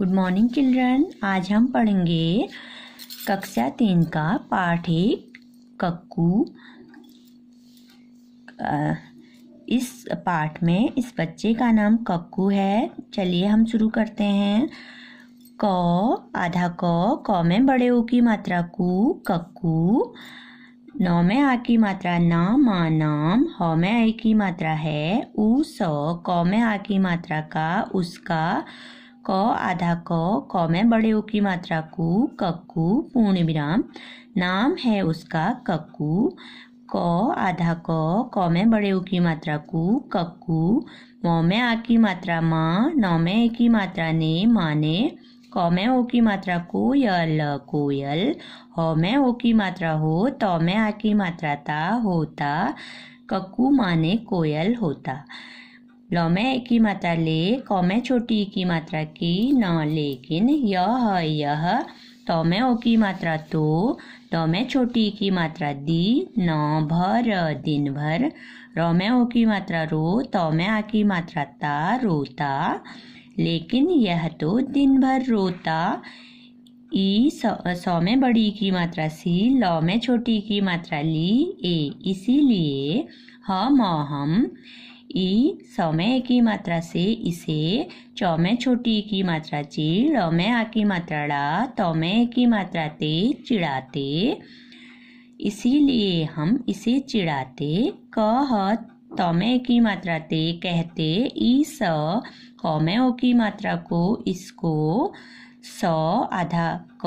good morning children आज हम पढ़ेंगे कक्षा तीन का पाठ एक कक्कू इस पाठ में इस बच्चे का नाम कक्कू है चलिए हम शुरू करते हैं क आधा क क में बड़े ओ की मात्रा कु कक्कू नौ में आ की मात्रा ना मा नाम ह में आ की मात्रा है उ स क में आ की मात्रा का उसका क आधा क क में बड़े ओ की मात्रा कु कक्कू पूर्ण विराम नाम है उसका कक्कू क आधा क क में बड़े ओ की मात्रा कु कक्कू म में आ की मात्रा माँ न में ए की मात्रा ने माने क में ओ की मात्रा कोयल कोयल ह में ओ की मात्रा हो त में आ की मात्रा ता होता कक्कू माने कोयल होता लमे एक ही मात्रा ले कौमे छोटी की मात्रा की न लेकिन यह यह तमे तो ओ की मात्रा तो तो छोटी की मात्रा दी न भर दिन भर रमे ओ की मात्रा रो तमे तो की मात्रा ता रोता लेकिन यह तो दिन भर रोता ई सौ, में बड़ी की मात्रा सी लौ में छोटी की मात्रा ली ए इसीलिए हम हम ई समय की मात्रा से इसे च में छोटी की मात्रा ची ळ में आ की मात्रा ड़ा त में ए की मात्रा ते चिड़ाते इसीलिए हम इसे चिड़ाते क त में ए की मात्रा ते कहते ई स क में ओ की मात्रा को इसको स आधा क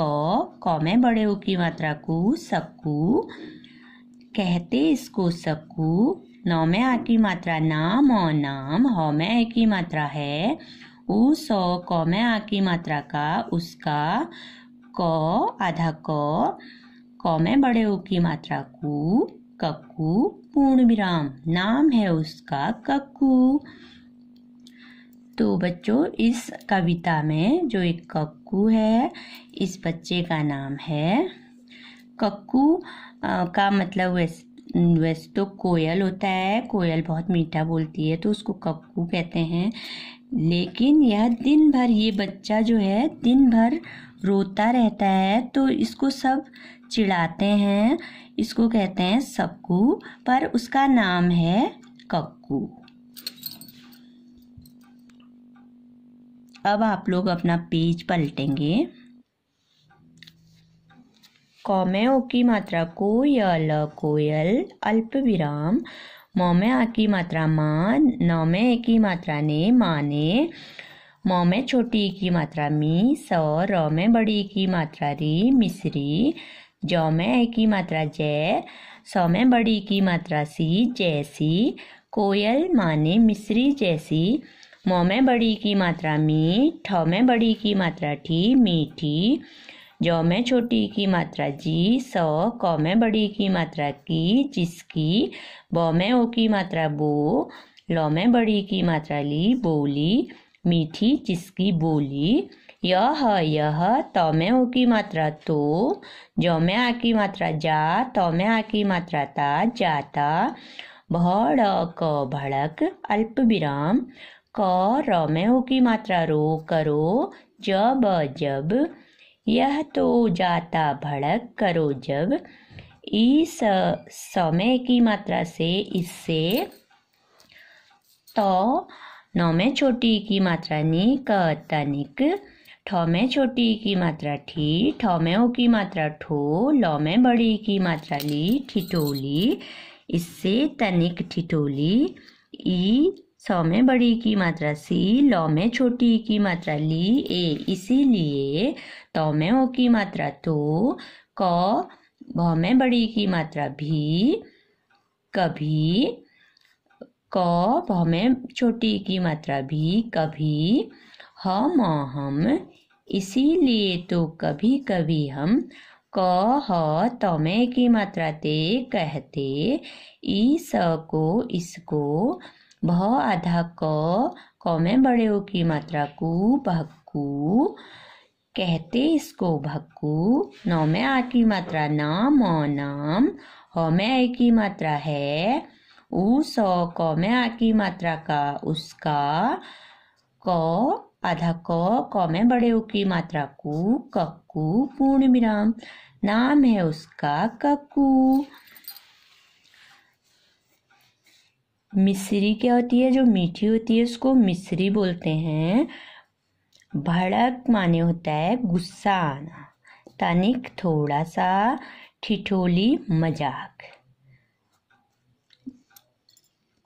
क में बड़े ओ की मात्रा को सकू कहते इसको सकू नौ में आ की मात्रा नाम और नाम हौ में ए की मात्रा है ऊ सौ कौ में आ की मात्रा का उसका क आधा क क में बड़े ऊ की मात्रा कु कक्कू पूर्ण विराम नाम है उसका कक्कू तो बच्चों इस कविता में जो एक कक्कू है इस बच्चे का नाम है कक्कू का मतलब वैसे हम्म, वैसे तो कोयल होता है कोयल बहुत मीठा बोलती है तो उसको कक्कू कहते हैं लेकिन यह दिन भर ये बच्चा जो है दिन भर रोता रहता है तो इसको सब चिढ़ाते हैं इसको कहते हैं सबकू पर उसका नाम है कक्कू अब आप लोग अपना पेज पलटेंगे ओ की मात्रा को या ल कोयल अल्प विराम मौमे आ की मात्रा माँ नौमे में ए की मात्रा ने माने मौमे छोटी की मात्रा मी स रौमे बड़ी की मात्रा री मिश्री जौमे में ए की मात्रा जय सौ में बड़ी की मात्रा सी जैसी कोयल माने मिश्री जैसी मौमे बड़ी की मात्रा मी ठ बड़ी की मात्रा ठी मीठी ज में छोटी की मात्रा जी स क में बड़ी की मात्रा की जिसकी ब में ओ की मात्रा बो ल में बड़ी की मात्रा ली बोली मीठी जिसकी बोली यह यह त में ओ की मात्रा तो ज में आ की मात्रा जा त में आ की मात्रा ता जाता भड़ क भड़क अल्प विराम क र में ओ की मात्रा रो करो जब जब यह तो जाता भड़क करो जब इस समय की मात्रा से इससे तो नौ में छोटी की मात्रा नी तनिक ठ में छोटी की मात्रा ठी ठ में ओ की मात्रा ठो लौ में बड़ी की मात्रा ली ठिठोली इससे तनिक ठिठोली ई स में बड़ी की मात्रा सी ल में छोटी की मात्रा ली ए इसीलिए त में ओ की मात्रा तो क भ में बड़ी की मात्रा भी कभी क भ में छोटी की मात्रा भी कभी हम हम इसीलिए तो कभी कभी हम क ह में की मात्रा ते कहते स को इसको भ आधा क क में बड़े ओ की मात्रा कु भक्कू कहते इसको भक्कू नौ में आ की मात्रा न म नाम ह में ए की मात्रा है उ स क में आ की मात्रा का उसका क आधा क क में बड़े ओ की मात्रा कु कक्कू पूर्ण विराम नाम है उसका कक्कू मिश्री क्या होती है जो मीठी होती है उसको मिश्री बोलते हैं भड़क माने होता है गुस्सा आना तनिक थोड़ा सा ठिठोली मजाक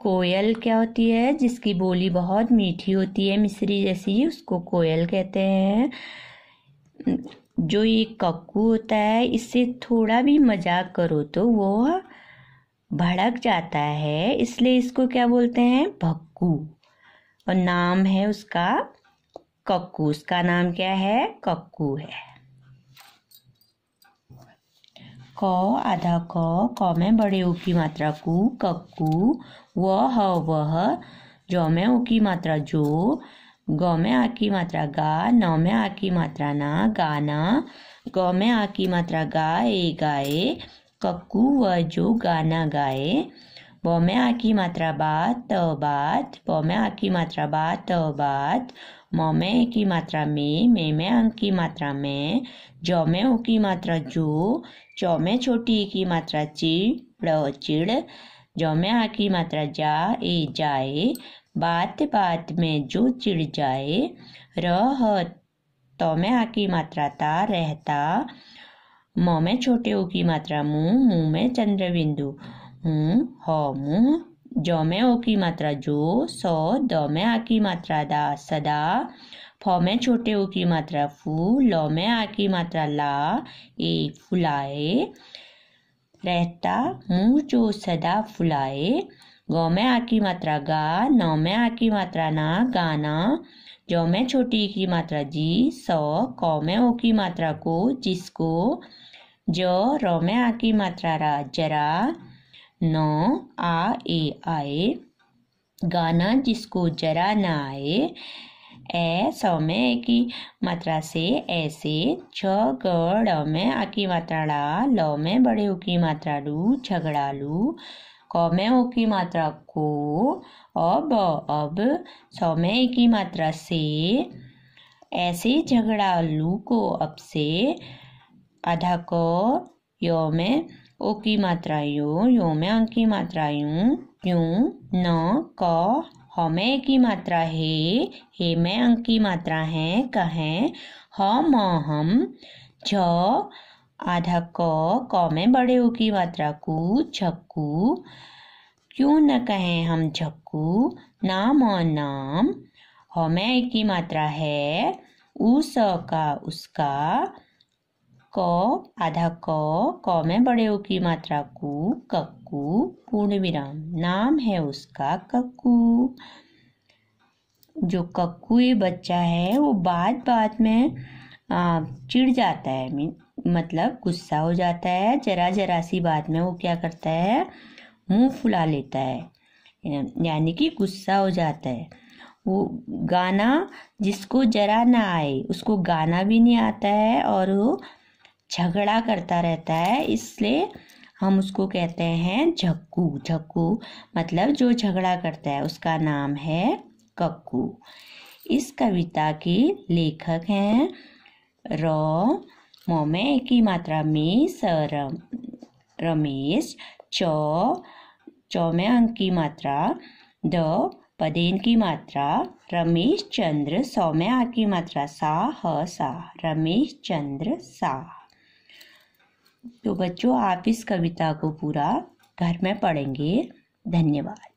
कोयल क्या होती है जिसकी बोली बहुत मीठी होती है मिश्री जैसी उसको कोयल कहते हैं जो ये कक्कू होता है इससे थोड़ा भी मजाक करो तो वो भड़क जाता है इसलिए इसको क्या बोलते हैं भक्कू और नाम है उसका कक्कू उसका नाम क्या है कक्कू है क आधा क क में बड़े ऊ की मात्रा कु कक्कू व ह वह ज में ऊ की मात्रा जो ग में आ की मात्रा गा न में आ की मात्रा ना गाना ग में आ की मात्रा गा ए गाए कक्कू व जो गाना गाए बौम्या आकी मात्रा बात त बात बौम्या आकी मात्रा बात तो बात मोमे की मात्रा में मेमे अंक की मात्रा में जौमे की मात्रा जो चौमे छोटी की मात्रा चिड़ चिड़ आ की मात्रा जा ए जाए बात बात में जो चिड़ जाए रह आ की मात्रा ता रहता म में छोटे ओ की मात्रा मुँह मु में चंद्र बिंदु हूँ ह मु ज में ओ की मात्रा जो स द में आ की मात्रा दा सदा फ में छोटे ओ की मात्रा फू ल में आ की मात्रा ला ए फुलाए रहता मु जो सदा फुलाए गौ में आ की मात्रा गा नौ में आ की मात्रा ना गाना जो में छोटी की मात्रा जी सौ कौ में ओ की मात्रा को जिसको ज र में आ की मात्रा रा जरा न आ ए आए गाना जिसको जरा ना आए ए सौ में की मात्रा से ऐसे छ ग में आ की मात्रा ला ल में बड़े ऊ की मात्रा लू झगड़ा लू क में ओ की मात्रा को अब अब सौ में की मात्रा से ऐसे झगड़ा लू को अब से आधा क य में ओ की मात्रा यो यो में अंक की मात्रा यूं क्यों न क ह में की मात्रा हे हे में अंक की मात्रा है कहें ह म हम झ आधा क क में बड़े ओ की मात्रा कु छक्कू क्यों न कहें हम झक्कू नाम और नाम हमें की मात्रा है उस का उसका क आधा क क में बड़े ओ की मात्रा कु कक्कू पूर्ण विराम नाम है उसका कक्कू जो कक्कू ये बच्चा है वो बात बात में चिढ़ जाता है मीन मतलब गुस्सा हो जाता है जरा जरा सी बात में वो क्या करता है मुंह फुला लेता है यानी कि गुस्सा हो जाता है वो गाना जिसको जरा ना आए उसको गाना भी नहीं आता है और वो झगड़ा करता रहता है इसलिए हम उसको कहते हैं झक्कू झक्कू मतलब जो झगड़ा करता है उसका नाम है कक्कू इस कविता के लेखक हैं रॉ मोमे की मात्रा में स रमेश चौ चौ में अंक की मात्रा द पदेन की मात्रा रमेश चंद्र सौम्या की मात्रा सा ह सा रमेश चंद्र सा तो बच्चों आप इस कविता को पूरा घर में पढ़ेंगे धन्यवाद